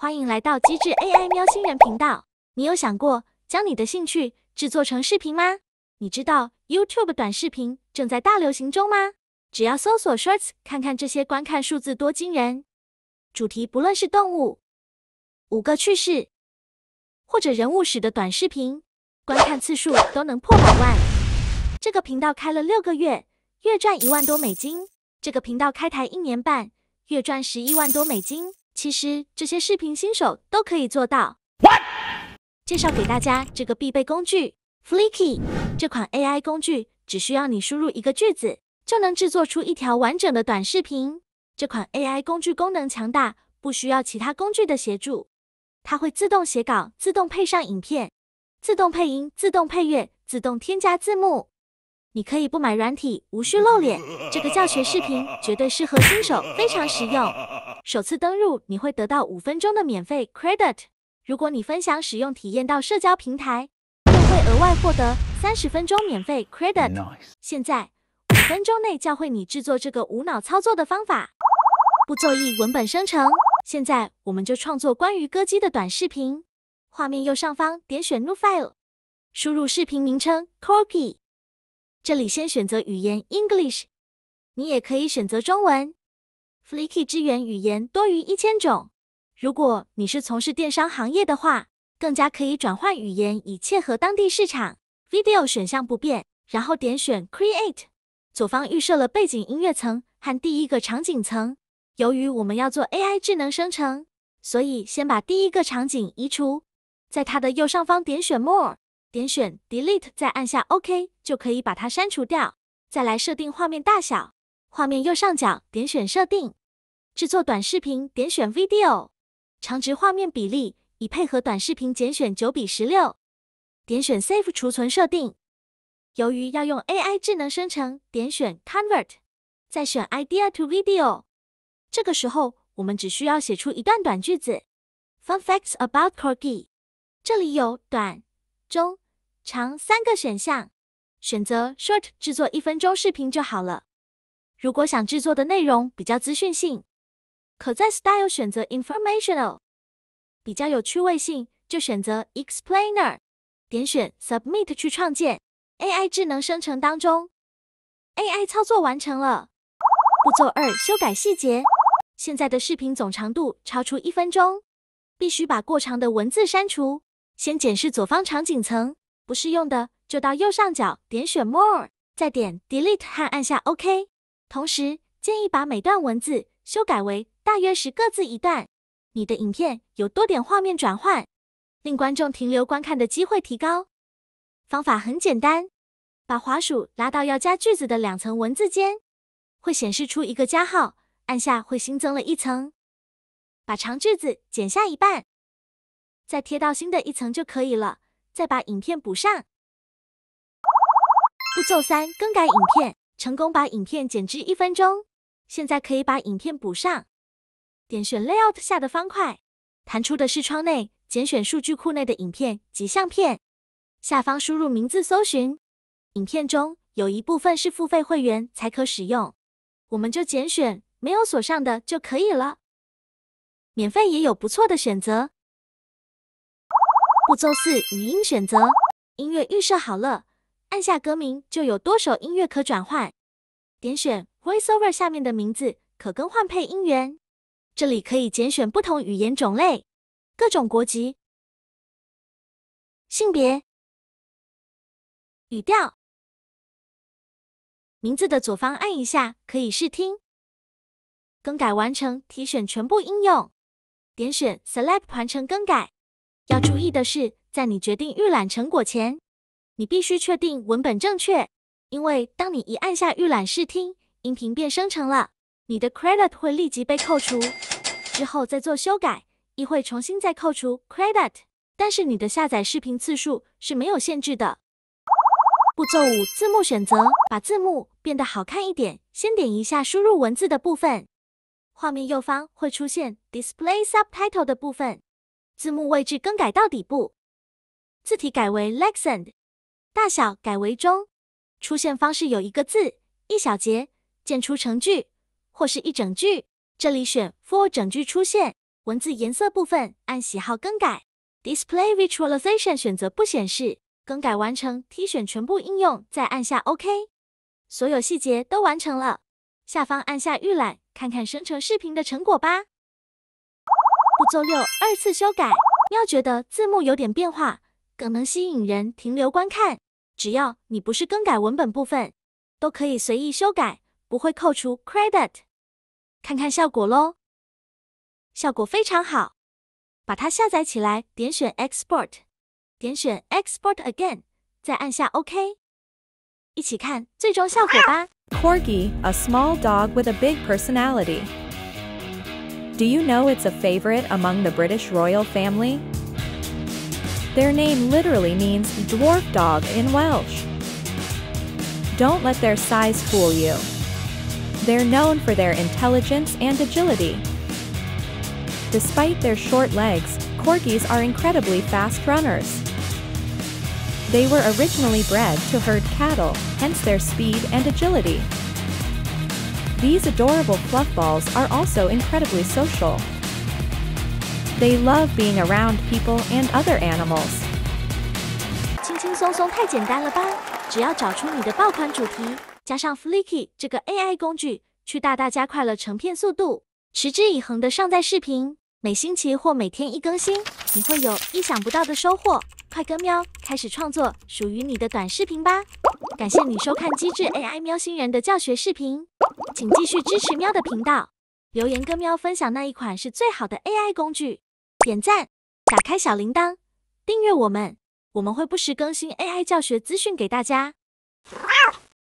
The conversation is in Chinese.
欢迎来到机智 AI 喵星人频道。你有想过将你的兴趣制作成视频吗？你知道 YouTube 短视频正在大流行中吗？只要搜索 Shirts，看看这些观看数字多惊人！主题不论是动物、五个趣事，或者人物史的短视频，观看次数都能破百万。这个频道开了六个月，月赚一万多美金。这个频道开台一年半，月赚十一万多美金。其实这些视频新手都可以做到。What? 介绍给大家这个必备工具 f l i c k y 这款 AI 工具，只需要你输入一个句子，就能制作出一条完整的短视频。这款 AI 工具功能强大，不需要其他工具的协助，它会自动写稿、自动配上影片、自动配音、自动配乐、自动添加字幕。你可以不买软体，无需露脸。这个教学视频绝对适合新手，非常实用。首次登录你会得到五分钟的免费 credit，如果你分享使用体验到社交平台，又会额外获得三十分钟免费 credit。现在，五分钟内教会你制作这个无脑操作的方法。步骤一：文本生成。现在我们就创作关于歌姬的短视频。画面右上方点选 New File，输入视频名称 Copy。这里先选择语言 English，你也可以选择中文。f l i k y 支援语言多于一千种。如果你是从事电商行业的话，更加可以转换语言以切合当地市场。Video 选项不变，然后点选 Create。左方预设了背景音乐层和第一个场景层。由于我们要做 AI 智能生成，所以先把第一个场景移除，在它的右上方点选 More。点选 Delete，再按下 OK，就可以把它删除掉。再来设定画面大小，画面右上角点选设定，制作短视频，点选 Video，长值画面比例以配合短视频，拣选九比十六，点选 Save 储存设定。由于要用 AI 智能生成，点选 Convert，再选 Idea to Video。这个时候，我们只需要写出一段短句子，Fun facts about Corgi。这里有短中。长三个选项，选择 Short 制作一分钟视频就好了。如果想制作的内容比较资讯性，可在 Style 选择 Informational；比较有趣味性，就选择 Explainer。点选 Submit 去创建 AI 智能生成当中，AI 操作完成了。步骤二：修改细节。现在的视频总长度超出一分钟，必须把过长的文字删除。先检视左方场景层。不适用的，就到右上角点选 More，再点 Delete 和按下 OK。同时建议把每段文字修改为大约十个字一段。你的影片有多点画面转换，令观众停留观看的机会提高。方法很简单，把滑鼠拉到要加句子的两层文字间，会显示出一个加号，按下会新增了一层。把长句子剪下一半，再贴到新的一层就可以了。再把影片补上。步骤三：更改影片，成功把影片剪至一分钟。现在可以把影片补上。点选 Layout 下的方块，弹出的视窗内，拣选数据库内的影片及相片。下方输入名字搜寻。影片中有一部分是付费会员才可使用，我们就拣选没有锁上的就可以了。免费也有不错的选择。步骤四：语音选择。音乐预设好了，按下歌名就有多首音乐可转换。点选 Voiceover 下面的名字，可更换配音员。这里可以拣选不同语言种类、各种国籍、性别、语调。名字的左方按一下可以试听。更改完成，提选全部应用，点选 Select 完成更改。要注意的是，在你决定预览成果前，你必须确定文本正确，因为当你一按下预览试听，音频便生成了，你的 credit 会立即被扣除。之后再做修改，亦会重新再扣除 credit。但是你的下载视频次数是没有限制的。步骤五，字幕选择，把字幕变得好看一点。先点一下输入文字的部分，画面右方会出现 Display Subtitle 的部分。字幕位置更改到底部，字体改为 l e x a n d 大小改为中，出现方式有一个字、一小节建出成句，或是一整句，这里选 For 整句出现。文字颜色部分按喜好更改，Display Visualization 选择不显示。更改完成，T 选全部应用，再按下 OK。所有细节都完成了，下方按下预览，看看生成视频的成果吧。步骤六：二次修改。要觉得字幕有点变化，更能吸引人停留观看。只要你不是更改文本部分，都可以随意修改，不会扣除 credit。看看效果喽，效果非常好。把它下载起来，点选 Export，点选 Export Again，再按下 OK。一起看最终效果吧。Corgi，a small dog with a big personality。Do you know it's a favorite among the British royal family? Their name literally means dwarf dog in Welsh. Don't let their size fool you. They're known for their intelligence and agility. Despite their short legs, corgis are incredibly fast runners. They were originally bred to herd cattle, hence their speed and agility. These adorable fluff balls are also incredibly social. They love being around people and other animals. 轻轻松松太简单了吧？只要找出你的爆款主题，加上 Flicky 这个 AI 工具，去大大加快了成片速度。持之以恒的上载视频，每星期或每天一更新，你会有意想不到的收获。快跟喵，开始创作属于你的短视频吧！感谢你收看机智 AI 喵星人的教学视频，请继续支持喵的频道，留言跟喵分享那一款是最好的 AI 工具，点赞，打开小铃铛，订阅我们，我们会不时更新 AI 教学资讯给大家。